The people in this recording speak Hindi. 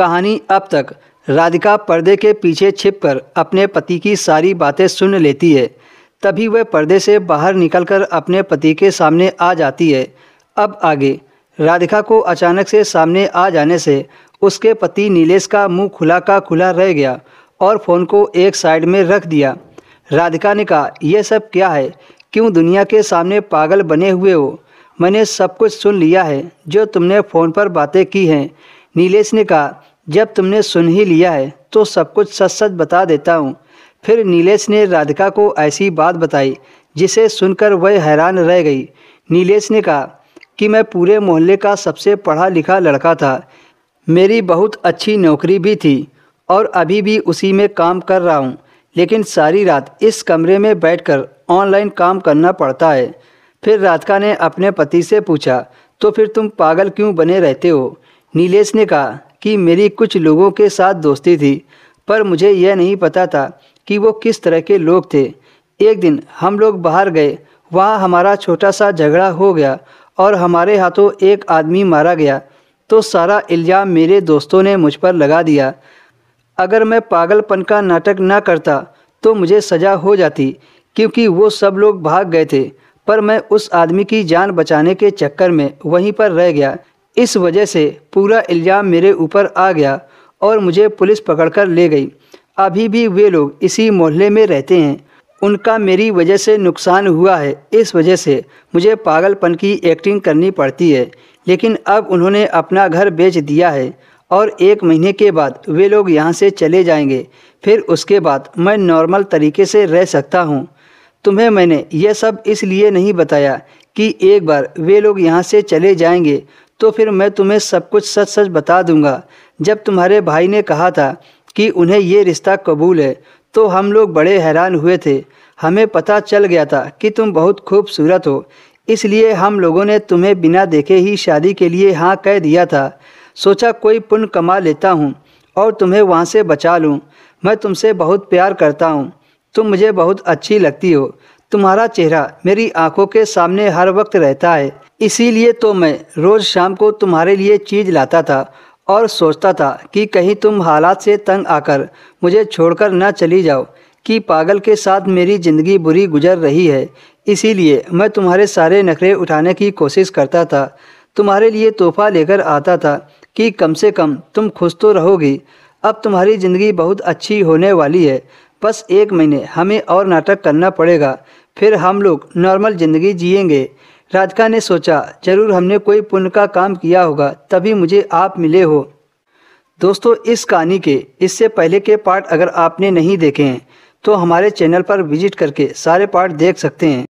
कहानी अब तक राधिका पर्दे के पीछे छिपकर अपने पति की सारी बातें सुन लेती है तभी वह पर्दे से बाहर निकलकर अपने पति के सामने आ जाती है अब आगे राधिका को अचानक से सामने आ जाने से उसके पति नीलेश का मुंह खुला का खुला रह गया और फ़ोन को एक साइड में रख दिया राधिका ने कहा यह सब क्या है क्यों दुनिया के सामने पागल बने हुए हो मैंने सब कुछ सुन लिया है जो तुमने फ़ोन पर बातें की हैं नीलेश ने कहा जब तुमने सुन ही लिया है तो सब कुछ सच सच बता देता हूँ फिर नीलेश ने राधिका को ऐसी बात बताई जिसे सुनकर वह हैरान रह गई नीलेश ने कहा कि मैं पूरे मोहल्ले का सबसे पढ़ा लिखा लड़का था मेरी बहुत अच्छी नौकरी भी थी और अभी भी उसी में काम कर रहा हूँ लेकिन सारी रात इस कमरे में बैठकर ऑनलाइन काम करना पड़ता है फिर राधिका ने अपने पति से पूछा तो फिर तुम पागल क्यों बने रहते हो नीलेश ने कहा कि मेरी कुछ लोगों के साथ दोस्ती थी पर मुझे यह नहीं पता था कि वो किस तरह के लोग थे एक दिन हम लोग बाहर गए वहाँ हमारा छोटा सा झगड़ा हो गया और हमारे हाथों एक आदमी मारा गया तो सारा इल्ज़ाम मेरे दोस्तों ने मुझ पर लगा दिया अगर मैं पागलपन का नाटक ना करता तो मुझे सज़ा हो जाती क्योंकि वो सब लोग भाग गए थे पर मैं उस आदमी की जान बचाने के चक्कर में वहीं पर रह गया इस वजह से पूरा इल्ज़ाम मेरे ऊपर आ गया और मुझे पुलिस पकड़कर ले गई अभी भी वे लोग इसी मोहल्ले में रहते हैं उनका मेरी वजह से नुकसान हुआ है इस वजह से मुझे पागलपन की एक्टिंग करनी पड़ती है लेकिन अब उन्होंने अपना घर बेच दिया है और एक महीने के बाद वे लोग यहाँ से चले जाएंगे फिर उसके बाद मैं नॉर्मल तरीके से रह सकता हूँ तुम्हें मैंने यह सब इसलिए नहीं बताया कि एक बार वे लोग यहाँ से चले जाएंगे तो फिर मैं तुम्हें सब कुछ सच सच बता दूंगा जब तुम्हारे भाई ने कहा था कि उन्हें ये रिश्ता कबूल है तो हम लोग बड़े हैरान हुए थे हमें पता चल गया था कि तुम बहुत खूबसूरत हो इसलिए हम लोगों ने तुम्हें बिना देखे ही शादी के लिए हाँ कह दिया था सोचा कोई पुण्य कमा लेता हूँ और तुम्हें वहाँ से बचा लूँ मैं तुमसे बहुत प्यार करता हूँ तुम मुझे बहुत अच्छी लगती हो तुम्हारा चेहरा मेरी आंखों के सामने हर वक्त रहता है इसीलिए तो मैं रोज़ शाम को तुम्हारे लिए चीज़ लाता था और सोचता था कि कहीं तुम हालात से तंग आकर मुझे छोड़कर ना चली जाओ कि पागल के साथ मेरी ज़िंदगी बुरी गुजर रही है इसीलिए मैं तुम्हारे सारे नखरे उठाने की कोशिश करता था तुम्हारे लिए तोहफा लेकर आता था कि कम से कम तुम खुश तो रहोगी अब तुम्हारी ज़िंदगी बहुत अच्छी होने वाली है बस एक महीने हमें और नाटक करना पड़ेगा फिर हम लोग नॉर्मल ज़िंदगी जियेंगे राधिका ने सोचा जरूर हमने कोई पुण्य का काम किया होगा तभी मुझे आप मिले हो दोस्तों इस कहानी के इससे पहले के पार्ट अगर आपने नहीं देखे हैं तो हमारे चैनल पर विजिट करके सारे पार्ट देख सकते हैं